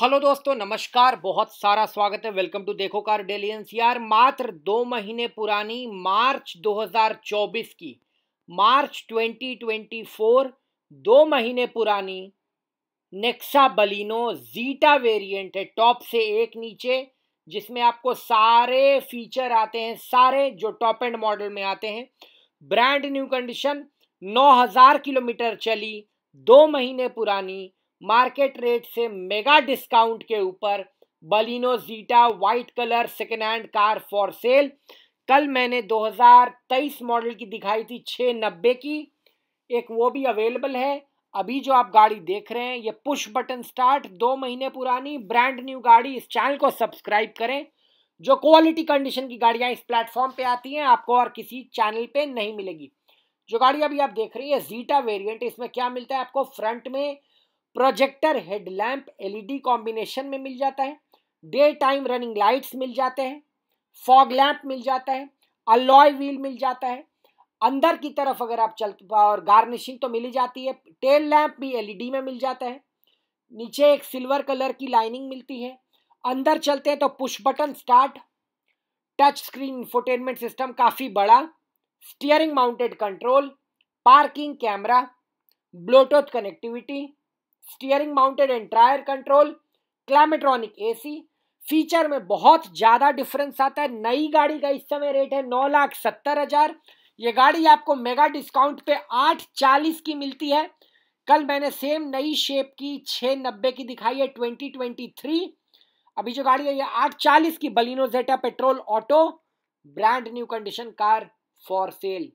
hello दोस्तों नमस्कार बहुत सारा स्वागत है वेलकम टू देखो कार डेली एनसीआर मात्र दो महीने पुरानी मार्च 2024 की मार्च 2024 दो महीने पुरानी नेक्सा बलिनो जीटा वेरिएंट है टॉप से एक नीचे जिसमें आपको सारे फीचर आते हैं सारे जो टॉप एंड मॉडल में आते हैं ब्रांड न्यू कंडीशन 9000 किलोमीटर चली दो महीने पुरानी मार्केट रेट से मेगा डिस्काउंट के ऊपर Baleno Zeta white colour second hand car for sale कल मैंने 2023 मॉडल की दिखाई थी छः नब्बे की एक वो भी अवेलेबल है अभी जो आप गाड़ी देख रहे हैं ये पुश बटन स्टार्ट दो महीने पुरानी ब्रांड न्यू गाड़ी इस चैनल को सब्सक्राइब करें जो क्वालिटी कंडीशन की गाड़ियाँ इस प्लेटफॉर्म पे आती हैं आपको और किसी चैनल पे नहीं मिलेगी जो गाड़ी अभी आप देख हैं ये जीटा वेरिएंट इसमें क्या मिलता है आपको फ्रंट में प्रोजेक्टर हेडलैम्प एलईडी कॉम्बिनेशन में मिल जाता है डे टाइम रनिंग लाइट्स मिल जाते हैं फॉग लैम्प मिल जाता है अलॉय व्हील मिल जाता है अंदर की तरफ अगर आप चल और गार्निशिंग तो मिली जाती है टेल लैम्प भी एलईडी में मिल जाता है नीचे एक सिल्वर कलर की लाइनिंग मिलती है अंदर चलते हैं तो push button start touch screen infotainment system काफ़ी बड़ा steering mounted control parking camera Bluetooth connectivity steering mounted and tyre control climatronic AC feature में बहुत ज़्यादा डिफरेंस आता है नई गाड़ी का इस समय रेट है नौ लाख सत्तर हज़ार ये गाड़ी आपको मेगा डिस्काउंट पे आठ चालीस की मिलती है कल मैंने सेम नई शेप की छः नब्बे की दिखाई है ट्वेंटी ट्वेंटी थ्री अभी जो गाड़ी है ये आठ चालीस की Baleno Zeta petrol auto brand new condition car for cell